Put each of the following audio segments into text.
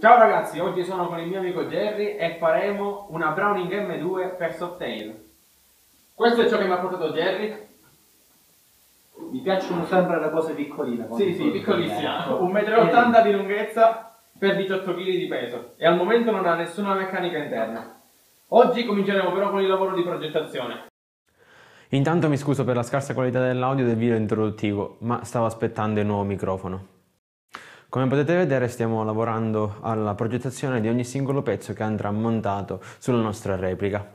Ciao ragazzi, oggi sono con il mio amico Jerry e faremo una Browning M2 per Softail. Questo è ciò che mi ha portato Jerry. Mi piacciono sempre le cose piccoline. Sì, sì, piccolissime. 1,80 m di lunghezza per 18 kg di peso e al momento non ha nessuna meccanica interna. Oggi cominceremo però con il lavoro di progettazione. Intanto mi scuso per la scarsa qualità dell'audio del video introduttivo, ma stavo aspettando il nuovo microfono. Come potete vedere stiamo lavorando alla progettazione di ogni singolo pezzo che andrà montato sulla nostra replica.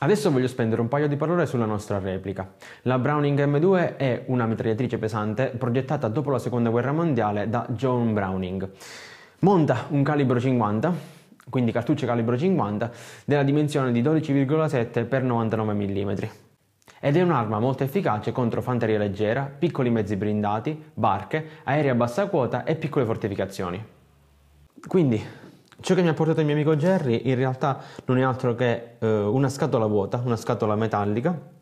Adesso voglio spendere un paio di parole sulla nostra replica. La Browning M2 è una mitragliatrice pesante progettata dopo la seconda guerra mondiale da John Browning. Monta un calibro 50, quindi cartucce calibro 50, della dimensione di 12,7 x 99 mm ed è un'arma molto efficace contro fanteria leggera, piccoli mezzi blindati, barche, aerei a bassa quota e piccole fortificazioni. Quindi, ciò che mi ha portato il mio amico Jerry in realtà non è altro che eh, una scatola vuota, una scatola metallica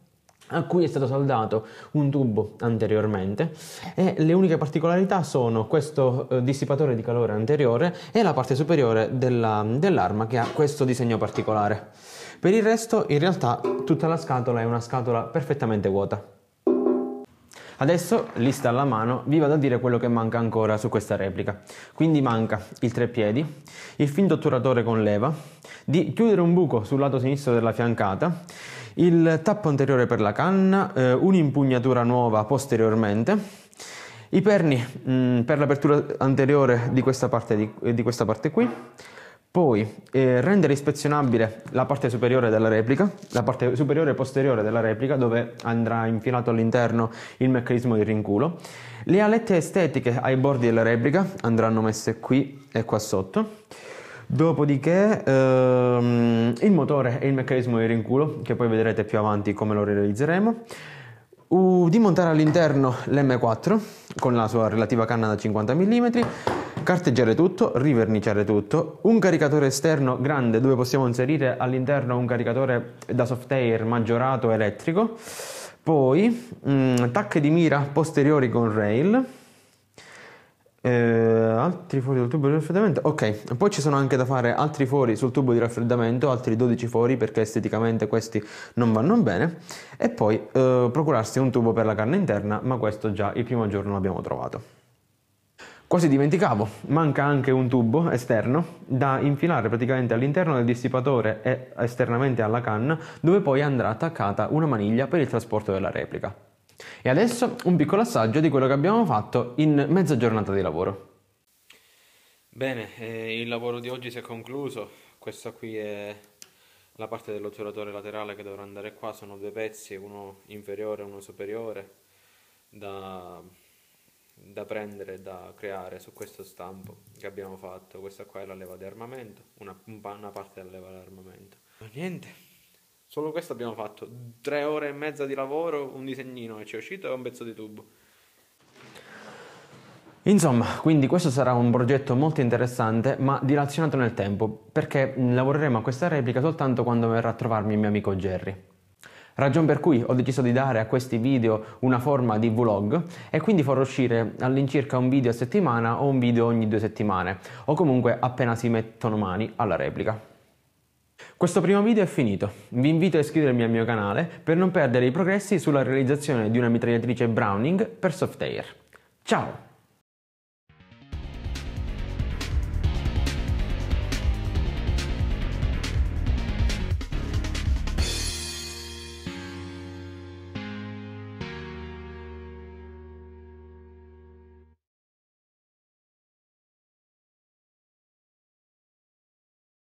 a cui è stato saldato un tubo anteriormente e le uniche particolarità sono questo eh, dissipatore di calore anteriore e la parte superiore della, dell'arma che ha questo disegno particolare. Per il resto in realtà tutta la scatola è una scatola perfettamente vuota. Adesso, lista alla mano, vi vado a dire quello che manca ancora su questa replica. Quindi manca il treppiedi, il finto otturatore con leva, di chiudere un buco sul lato sinistro della fiancata, il tappo anteriore per la canna, eh, un'impugnatura nuova posteriormente, i perni mh, mm, per l'apertura anteriore di questa parte, di, di questa parte qui, poi eh, rendere ispezionabile la parte superiore della replica, la parte superiore e posteriore della replica dove andrà infilato all'interno il meccanismo di rinculo. Le alette estetiche ai bordi della replica andranno messe qui e qua sotto. Dopodiché ehm, il motore e il meccanismo di rinculo, che poi vedrete più avanti come lo realizzeremo. Uh, di montare all'interno l'M4 con la sua relativa canna da 50 mm carteggiare tutto, riverniciare tutto, un caricatore esterno grande dove possiamo inserire all'interno un caricatore da soft air maggiorato elettrico, poi mh, mm, tacche di mira posteriori con rail, eh, altri fuori sul tubo di raffreddamento. Ok, poi ci sono anche da fare altri fuori sul tubo di raffreddamento, altri 12 fuori perché esteticamente questi non vanno bene. E poi eh, procurarsi un tubo per la carne interna, ma questo già il primo giorno l'abbiamo trovato. Quasi dimenticavo, manca anche un tubo esterno da infilare praticamente all'interno del dissipatore e esternamente alla canna dove poi andrà attaccata una maniglia per il trasporto della replica. E adesso un piccolo assaggio di quello che abbiamo fatto in mezza giornata di lavoro. Bene, eh, il lavoro di oggi si è concluso, questa qui è la parte dell'otturatore laterale che dovrà andare qua, sono due pezzi, uno inferiore e uno superiore, da da prendere, da creare su questo stampo che abbiamo fatto. Questa qua è la leva di armamento, una, una parte della leva di armamento. Ma niente, solo questo abbiamo fatto. Tre ore e mezza di lavoro, un disegnino e ci è uscito e un pezzo di tubo. Insomma, quindi questo sarà un progetto molto interessante, ma dilazionato nel tempo, perché lavoreremo a questa replica soltanto quando verrà a trovarmi il mio amico Jerry. Ragion per cui ho deciso di dare a questi video una forma di vlog e quindi farò uscire all'incirca un video a settimana o un video ogni due settimane o comunque appena si mettono mani alla replica. Questo primo video è finito, vi invito a iscrivervi al mio canale per non perdere i progressi sulla realizzazione di una mitragliatrice Browning per soft air. Ciao!